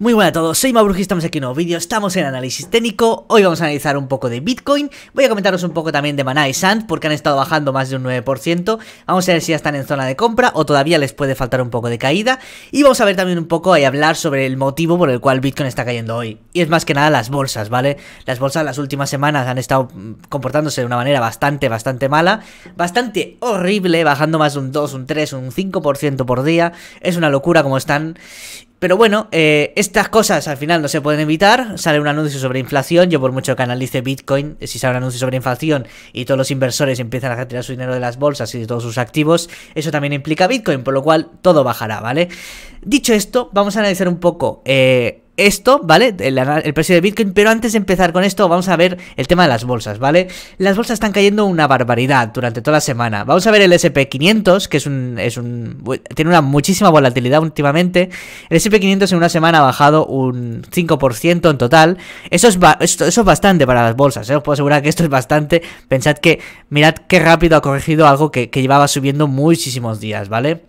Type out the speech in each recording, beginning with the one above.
Muy buenas a todos, soy y estamos aquí en un nuevo vídeo, estamos en análisis técnico, hoy vamos a analizar un poco de Bitcoin, voy a comentaros un poco también de Maná y Sand, porque han estado bajando más de un 9%, vamos a ver si ya están en zona de compra o todavía les puede faltar un poco de caída, y vamos a ver también un poco y hablar sobre el motivo por el cual Bitcoin está cayendo hoy, y es más que nada las bolsas, ¿vale? Las bolsas las últimas semanas han estado mm, comportándose de una manera bastante, bastante mala, bastante horrible, bajando más de un 2, un 3, un 5% por día, es una locura como están, pero bueno, eh, estas cosas al final no se pueden evitar. Sale un anuncio sobre inflación. Yo, por mucho que analice Bitcoin, eh, si sale un anuncio sobre inflación y todos los inversores empiezan a retirar su dinero de las bolsas y de todos sus activos, eso también implica Bitcoin, por lo cual todo bajará, ¿vale? Dicho esto, vamos a analizar un poco eh, esto, ¿vale? El, precio de Bitcoin, pero antes de empezar con esto vamos a ver el tema de las bolsas, ¿vale? Las bolsas están cayendo una barbaridad durante toda la semana. Vamos a ver el SP500, que es un, un tiene una muchísima volatilidad últimamente. El SP500 en una semana ha bajado un 5% en total. Eso es, eso bastante para las bolsas, ¿eh? os puedo asegurar que esto es bastante. Pensad que, mirad qué rápido ha corregido algo que, que llevaba subiendo muchísimos días, ¿vale?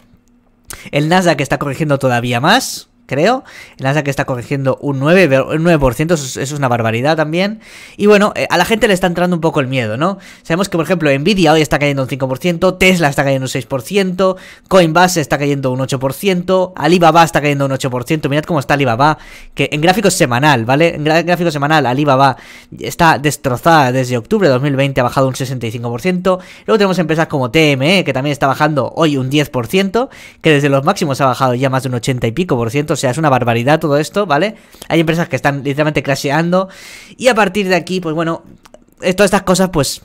El Nasdaq está corrigiendo todavía más, creo. El que está corrigiendo un 9%, un 9% eso, es, una barbaridad también. Y bueno, eh, a la gente le está entrando un poco el miedo, ¿no? Sabemos que, por ejemplo, Nvidia hoy está cayendo un 5%, Tesla está cayendo un 6%, Coinbase está cayendo un 8%, Alibaba está cayendo un 8%. Mirad cómo está Alibaba, que en gráfico semanal, ¿vale? En gráfico semanal, Alibaba está destrozada desde octubre de 2020, ha bajado un 65%. Luego tenemos empresas como TME, que también está bajando hoy un 10%, que desde los máximos ha bajado ya más de un 80 y pico por ciento o sea, es una barbaridad todo esto, ¿vale? Hay empresas que están literalmente claseando. y a partir de aquí, pues bueno, todas estas cosas, pues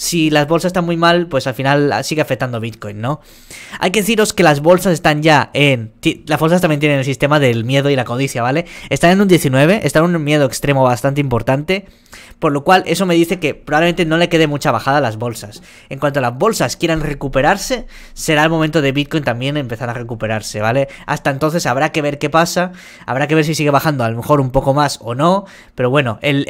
si las bolsas están muy mal, pues al final ah, sigue afectando Bitcoin, ¿no? Hay que deciros que las bolsas están ya en... Las bolsas también tienen el sistema del miedo y la codicia, ¿vale? Están en un 19, están en un miedo extremo bastante importante, por lo cual eso me dice que probablemente no le quede mucha bajada a las bolsas. En cuanto a las bolsas quieran recuperarse, será el momento de Bitcoin también empezar a recuperarse, ¿vale? Hasta entonces habrá que ver qué pasa, habrá que ver si sigue bajando a lo mejor un poco más o no, pero bueno, el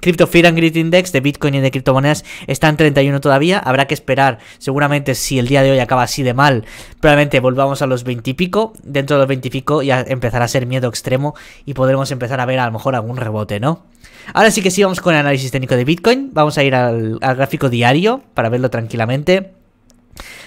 Crypto Fear and Greed Index de Bitcoin y de criptomonedas está en 31 todavía. Habrá que esperar, seguramente, si el día de hoy acaba así de mal, probablemente volvamos a los 20 y pico. Dentro de los 20 y pico ya empezará a ser miedo extremo y podremos empezar a ver a lo mejor algún rebote, ¿no? Ahora sí que sí, vamos con el análisis técnico de Bitcoin. Vamos a ir al, al gráfico diario para verlo tranquilamente.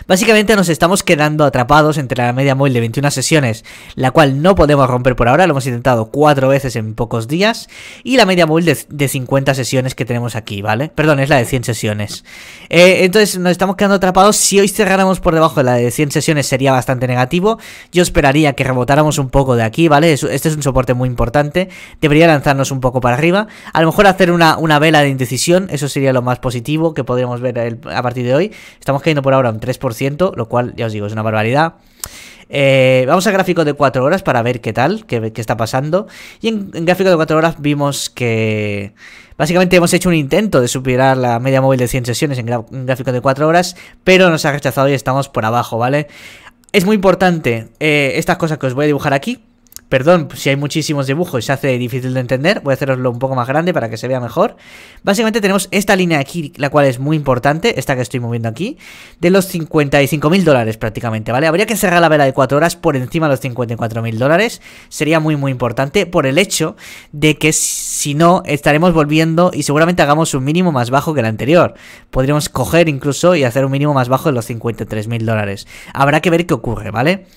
Básicamente nos estamos quedando atrapados entre la media móvil de 21 sesiones, la cual no podemos romper por ahora, lo hemos intentado cuatro veces en pocos días, y la media móvil de, 50 sesiones que tenemos aquí, ¿vale? Perdón, es la de 100 sesiones. Eh, entonces nos estamos quedando atrapados, si hoy cerráramos por debajo de la de 100 sesiones sería bastante negativo, yo esperaría que rebotáramos un poco de aquí, ¿vale? Este es un soporte muy importante, debería lanzarnos un poco para arriba, a lo mejor hacer una, una vela de indecisión, eso sería lo más positivo que podríamos ver a partir de hoy, estamos cayendo por ahora un 3%, lo cual ya os digo, es una barbaridad. Eh, vamos a gráfico de 4 horas para ver qué tal, qué, está pasando. Y en, gráfico de 4 horas vimos que básicamente hemos hecho un intento de superar la media móvil de 100 sesiones en, gráfico de 4 horas, pero nos ha rechazado y estamos por abajo, ¿vale? Es muy importante eh, estas cosas que os voy a dibujar aquí Perdón si hay muchísimos dibujos y se hace difícil de entender. Voy a hacerlo un poco más grande para que se vea mejor. Básicamente tenemos esta línea aquí, la cual es muy importante, esta que estoy moviendo aquí, de los 55.000 dólares prácticamente, ¿vale? Habría que cerrar la vela de 4 horas por encima de los 54.000 dólares. Sería muy, muy importante por el hecho de que si no, estaremos volviendo y seguramente hagamos un mínimo más bajo que el anterior. Podríamos coger incluso y hacer un mínimo más bajo de los 53.000 dólares. Habrá que ver qué ocurre, ¿vale?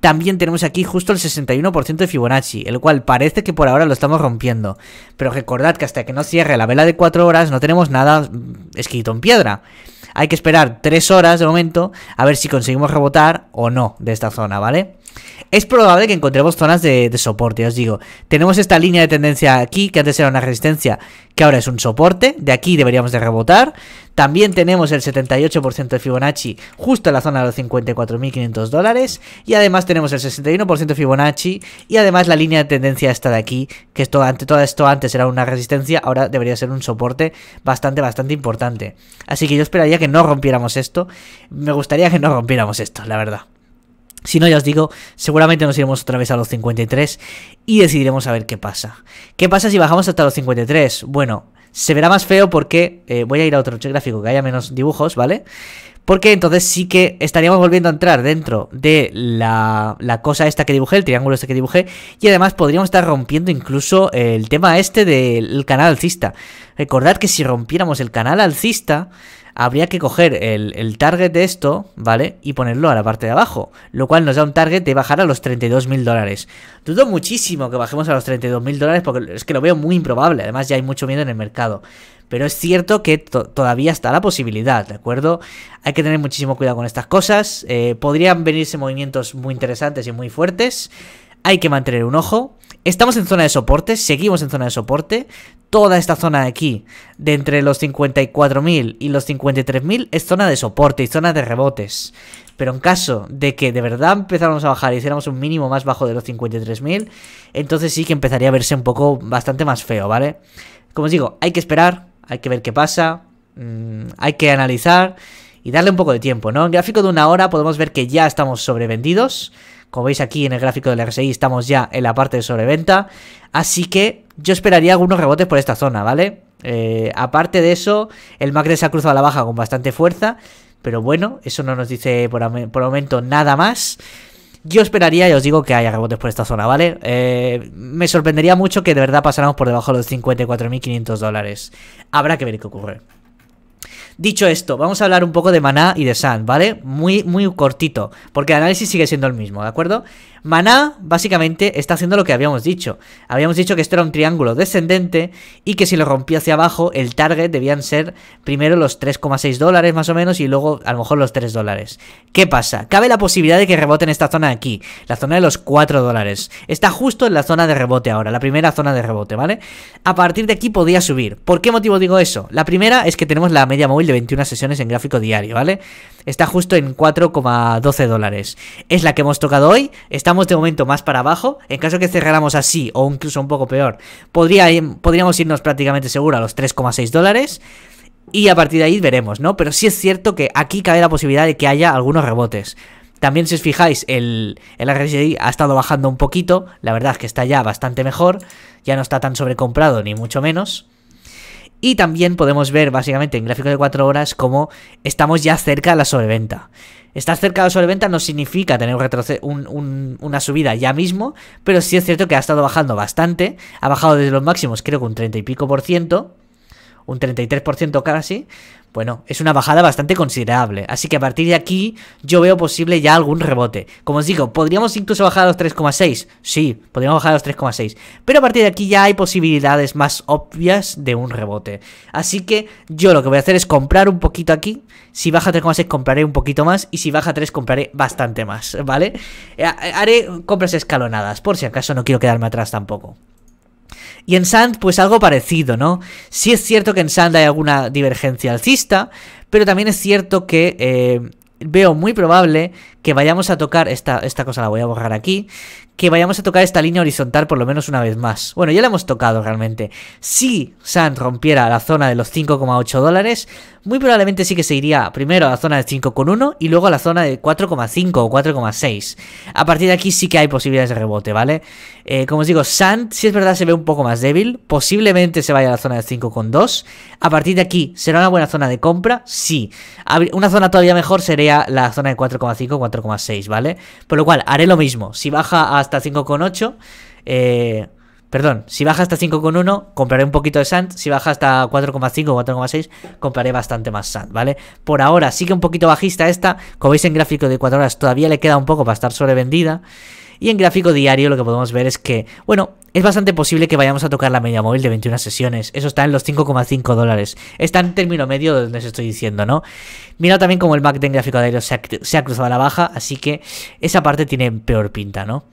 También tenemos aquí justo el 61% Fibonacci, el cual parece que por ahora lo estamos rompiendo. Pero recordad que hasta que no cierre la vela de 4 horas no tenemos nada escrito en piedra. Hay que esperar 3 horas de momento a ver si conseguimos rebotar o no de esta zona, ¿vale? Es probable que encontremos zonas de, soporte, os digo. Tenemos esta línea de tendencia aquí, que antes era una resistencia, que ahora es un soporte. De aquí deberíamos de rebotar. También tenemos el 78% de Fibonacci justo en la zona de los 54.500 dólares. Y además tenemos el 61% de Fibonacci y además la línea de tendencia esta de aquí, que esto, ante todo esto antes era una resistencia, ahora debería ser un soporte bastante, bastante importante. Así que yo esperaría que que no rompiéramos esto. Me gustaría que no rompiéramos esto, la verdad. Si no, ya os digo, seguramente nos iremos otra vez a los 53 y decidiremos a ver qué pasa. ¿Qué pasa si bajamos hasta los 53? Bueno, se verá más feo porque eh, voy a ir a otro gráfico que haya menos dibujos, ¿vale? Porque entonces sí que estaríamos volviendo a entrar dentro de la, la, cosa esta que dibujé, el triángulo este que dibujé. Y además podríamos estar rompiendo incluso el tema este del canal alcista. Recordad que si rompiéramos el canal alcista, habría que coger el, target de esto, ¿vale? Y ponerlo a la parte de abajo, lo cual nos da un target de bajar a los 32.000 dólares. Dudo muchísimo que bajemos a los 32.000 dólares porque es que lo veo muy improbable, además ya hay mucho miedo en el mercado. Pero es cierto que todavía está la posibilidad, ¿de acuerdo? Hay que tener muchísimo cuidado con estas cosas, eh, podrían venirse movimientos muy interesantes y muy fuertes, hay que mantener un ojo. Estamos en zona de soporte, seguimos en zona de soporte. Toda esta zona de aquí, de entre los 54.000 y los 53.000, es zona de soporte y zona de rebotes. Pero en caso de que de verdad empezáramos a bajar y hiciéramos un mínimo más bajo de los 53.000, entonces sí que empezaría a verse un poco bastante más feo, ¿vale? Como os digo, hay que esperar, hay que ver qué pasa, mm, hay que analizar y darle un poco de tiempo, ¿no? En gráfico de una hora podemos ver que ya estamos sobrevendidos. Como veis aquí en el gráfico del RSI estamos ya en la parte de sobreventa. Así que yo esperaría algunos rebotes por esta zona, ¿vale? Eh, aparte de eso, el MACD se ha cruzado a la baja con bastante fuerza. Pero bueno, eso no nos dice por, el momento nada más. Yo esperaría, y os digo, que haya rebotes por esta zona, ¿vale? Eh, me sorprendería mucho que de verdad pasáramos por debajo de los 54.500 dólares. Habrá que ver qué ocurre. Dicho esto, vamos a hablar un poco de Maná y de Sand, ¿vale? Muy, muy cortito, porque el análisis sigue siendo el mismo, ¿de acuerdo? Maná básicamente está haciendo lo que habíamos dicho. Habíamos dicho que esto era un triángulo descendente y que si lo rompía hacia abajo, el target debían ser primero los 3,6 dólares más o menos y luego a lo mejor los 3 dólares. ¿Qué pasa? Cabe la posibilidad de que rebote en esta zona aquí, la zona de los 4 dólares. Está justo en la zona de rebote ahora, la primera zona de rebote, ¿vale? A partir de aquí podía subir. ¿Por qué motivo digo eso? La primera es que tenemos la media móvil de 21 sesiones en gráfico diario, ¿vale? Está justo en 4,12 dólares. Es la que hemos tocado hoy. Estamos de momento más para abajo. En caso que cerráramos así o incluso un poco peor, podría, podríamos irnos prácticamente seguro a los 3,6 dólares. Y a partir de ahí veremos, ¿no? Pero sí es cierto que aquí cae la posibilidad de que haya algunos rebotes. También si os fijáis, el, el RSI ha estado bajando un poquito. La verdad es que está ya bastante mejor. Ya no está tan sobrecomprado, ni mucho menos. Y también podemos ver básicamente en gráfico de 4 horas cómo estamos ya cerca de la sobreventa. Estar cerca de la sobreventa no significa tener un, una subida ya mismo, pero sí es cierto que ha estado bajando bastante. Ha bajado desde los máximos creo que un 30 y pico por ciento un 33% casi, bueno, es una bajada bastante considerable. Así que a partir de aquí yo veo posible ya algún rebote. Como os digo, ¿podríamos incluso bajar a los 3,6? Sí, podríamos bajar a los 3,6. Pero a partir de aquí ya hay posibilidades más obvias de un rebote. Así que yo lo que voy a hacer es comprar un poquito aquí. Si baja 3,6 compraré un poquito más. Y si baja 3 compraré bastante más, ¿vale? Eh, haré compras escalonadas, por si acaso no quiero quedarme atrás tampoco. Y en Sand, pues algo parecido, ¿no? Sí es cierto que en Sand hay alguna divergencia alcista, pero también es cierto que eh, veo muy probable que vayamos a tocar, esta, esta cosa la voy a borrar aquí, que vayamos a tocar esta línea horizontal por lo menos una vez más. Bueno, ya la hemos tocado realmente. Si Sand rompiera la zona de los 5,8 dólares, muy probablemente sí que se iría primero a la zona de 5,1 y luego a la zona de 4,5 o 4,6. A partir de aquí sí que hay posibilidades de rebote, ¿vale? Eh, como os digo, Sand si es verdad, se ve un poco más débil. Posiblemente se vaya a la zona de 5,2. A partir de aquí, ¿será una buena zona de compra? Sí. Una zona todavía mejor sería la zona de 4,5 o 4,6, ¿vale? Por lo cual, haré lo mismo. Si baja a hasta 5,8, eh, perdón, si baja hasta 5,1 compraré un poquito de Sand, si baja hasta 4,5 o 4,6 compraré bastante más Sand, ¿vale? Por ahora sigue un poquito bajista esta, como veis en gráfico de 4 horas todavía le queda un poco para estar sobrevendida y en gráfico diario lo que podemos ver es que, bueno, es bastante posible que vayamos a tocar la media móvil de 21 sesiones. Eso está en los 5,5 dólares. Está en término medio donde os estoy diciendo, ¿no? Mira también como el MACD en gráfico diario se ha, cruzado a la baja, así que esa parte tiene peor pinta, ¿no?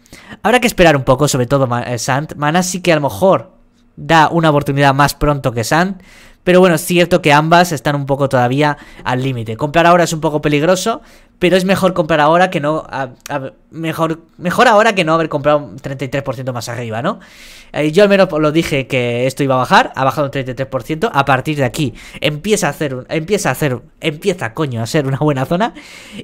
Habrá que esperar un poco, sobre todo Sand. Eh, Sant. Mana sí que a lo mejor da una oportunidad más pronto que Sant. Pero bueno, es cierto que ambas están un poco todavía al límite. Comprar ahora es un poco peligroso, pero es mejor comprar ahora que no. mejor, mejor ahora que no haber comprado un 33% más arriba, ¿no? Eh, yo al menos lo dije que esto iba a bajar, ha bajado un 33%. A partir de aquí empieza a hacer, empieza a hacer, empieza coño a ser una buena zona.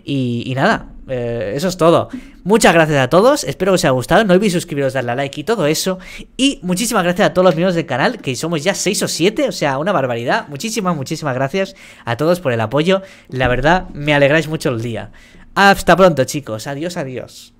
Y, y nada, eh, eso es todo. Muchas gracias a todos, espero que os haya gustado. No olvidéis suscribiros, darle a like y todo eso. Y muchísimas gracias a todos los miembros del canal, que somos ya 6 o 7, o sea, una barbaridad. Muchísimas, muchísimas gracias a todos por el apoyo. La verdad, me alegráis mucho el día. Hasta pronto, chicos. Adiós, adiós.